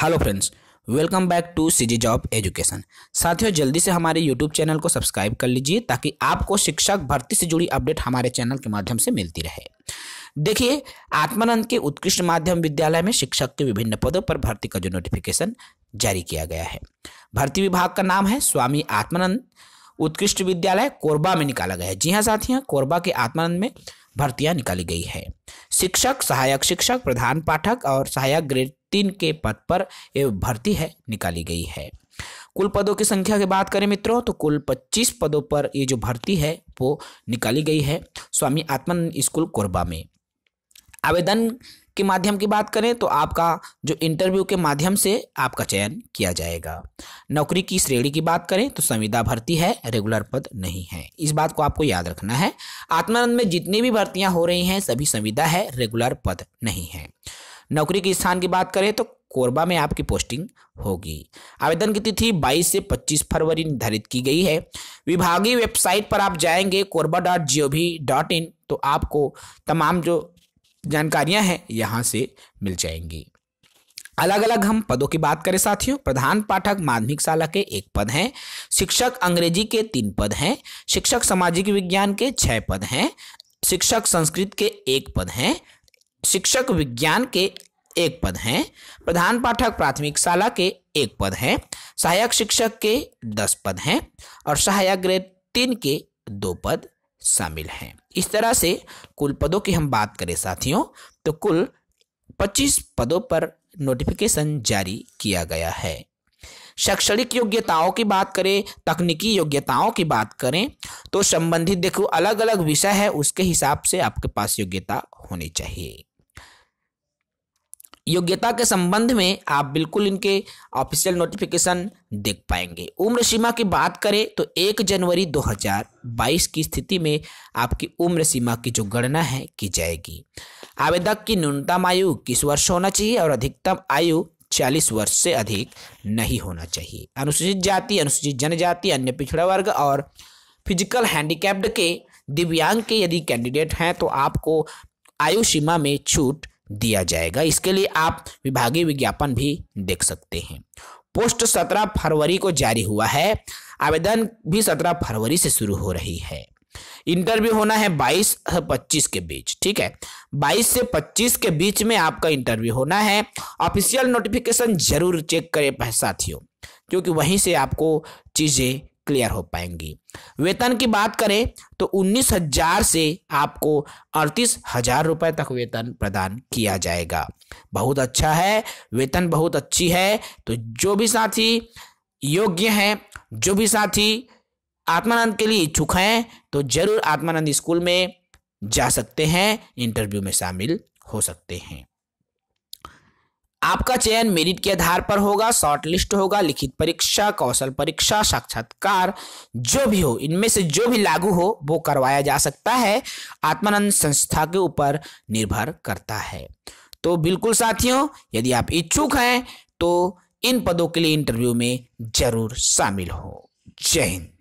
hello friends welcome back to CG job education साथियों जल्दी से हमारे यूट्यूब चैनल को सब्सक्राइब कर लीजिए ताकि आपको शिक्षक भर्ती से जुड़ी अपडेट हमारे चैनल के माध्यम से मिलती रहे देखिए आत्मानंद के उत्कृष्ट माध्यम विद्यालय में शिक्षक के विभिन्न पदों पर भर्ती का जो नोटिफिकेशन जारी किया गया है भर्ती विभाग का नाम है स्वामी आत्मानंद उत्कृष्ट विद्यालय कोरबा में निकाला गया है जी हाँ साथियों कोरबा के आत्मानंद में भर्तियां निकाली गई है शिक्षक सहायक शिक्षक प्रधान पाठक और सहायक ग्रेड तीन के पद पर ये भर्ती है निकाली गई है कुल पदों की संख्या की बात करें मित्रों तो कुल 25 पदों पर ये जो भर्ती है वो निकाली गई है स्वामी आत्मन स्कूल कोरबा में आवेदन के माध्यम की बात करें तो आपका जो इंटरव्यू के माध्यम से आपका चयन किया जाएगा नौकरी की श्रेणी की बात करें तो संविदा भर्ती है रेगुलर पद नहीं है इस बात को आपको याद रखना है आत्मानंद में जितनी भी भर्तियां हो रही हैं सभी संविदा है रेगुलर पद नहीं है नौकरी के स्थान की बात करें तो कोरबा में आपकी पोस्टिंग होगी आवेदन की तिथि 22 से 25 फरवरी निर्धारित की गई है विभागीय वेबसाइट पर आप जाएंगे Korba dot G O V dot in तो आपको तमाम जो जानकारियां हैं यहाँ से मिल जाएंगी अलग अलग हम पदों की बात करें साथियों प्रधान पाठक माध्यमिक शाला के एक पद हैं शिक्षक अंग्रेजी के तीन पद हैं शिक्षक सामाजिक विज्ञान के छः पद हैं शिक्षक संस्कृत के एक पद हैं शिक्षक विज्ञान के एक पद हैं प्रधान पाठक प्राथमिक शाला के एक पद हैं सहायक शिक्षक के दस पद हैं और सहायक ग्रेड तीन के दो पद शामिल हैं इस तरह से कुल पदों की हम बात करें साथियों तो कुल पच्चीस पदों पर नोटिफिकेशन जारी किया गया है शैक्षणिक योग्यताओं की बात करें तकनीकी योग्यताओं की बात करें तो संबंधित देखो अलग अलग विषय है उसके हिसाब से आपके पास योग्यता होनी चाहिए योग्यता के संबंध में आप बिल्कुल इनके ऑफिशियल नोटिफिकेशन देख पाएंगे उम्र सीमा की बात करें तो 1 जनवरी 2022 की स्थिति में आपकी उम्र सीमा की जो गणना है की जाएगी आवेदक की न्यूनतम आयु किस वर्ष होना चाहिए और अधिकतम आयु चालीस वर्ष से अधिक नहीं होना चाहिए अनुसूचित जाति अनुसूचित जनजाति अन्य पिछड़ा वर्ग और फिजिकल हैंडीकैप्ड के दिव्यांग के यदि कैंडिडेट हैं तो आपको आयु सीमा में छूट दिया जाएगा इसके लिए आप विभागीय विज्ञापन भी देख सकते हैं पोस्ट सत्रह फरवरी को जारी हुआ है आवेदन भी सत्रह फरवरी से शुरू हो रही है इंटरव्यू होना है 22 से 25 के बीच ठीक है 22 से 25 के बीच में आपका इंटरव्यू होना है ऑफिशियल नोटिफिकेशन जरूर चेक करें साथियों क्योंकि वहीं से आपको चीज़ें क्लियर हो पाएंगी वेतन की बात करें तो उन्नीस हजार से आपको अड़तीस हजार रुपए तक वेतन प्रदान किया जाएगा बहुत अच्छा है वेतन बहुत अच्छी है तो जो भी साथी योग्य हैं जो भी साथी आत्मानंद के लिए इच्छुक हैं तो जरूर आत्मानंद स्कूल में जा सकते हैं इंटरव्यू में शामिल हो सकते हैं आपका चयन मेरिट के आधार पर होगा शॉर्ट लिस्ट होगा लिखित परीक्षा कौशल परीक्षा साक्षात्कार जो भी हो इनमें से जो भी लागू हो वो करवाया जा सकता है आत्मानंद संस्था के ऊपर निर्भर करता है तो बिल्कुल साथियों यदि आप इच्छुक हैं तो इन पदों के लिए इंटरव्यू में जरूर शामिल हो जय हिंद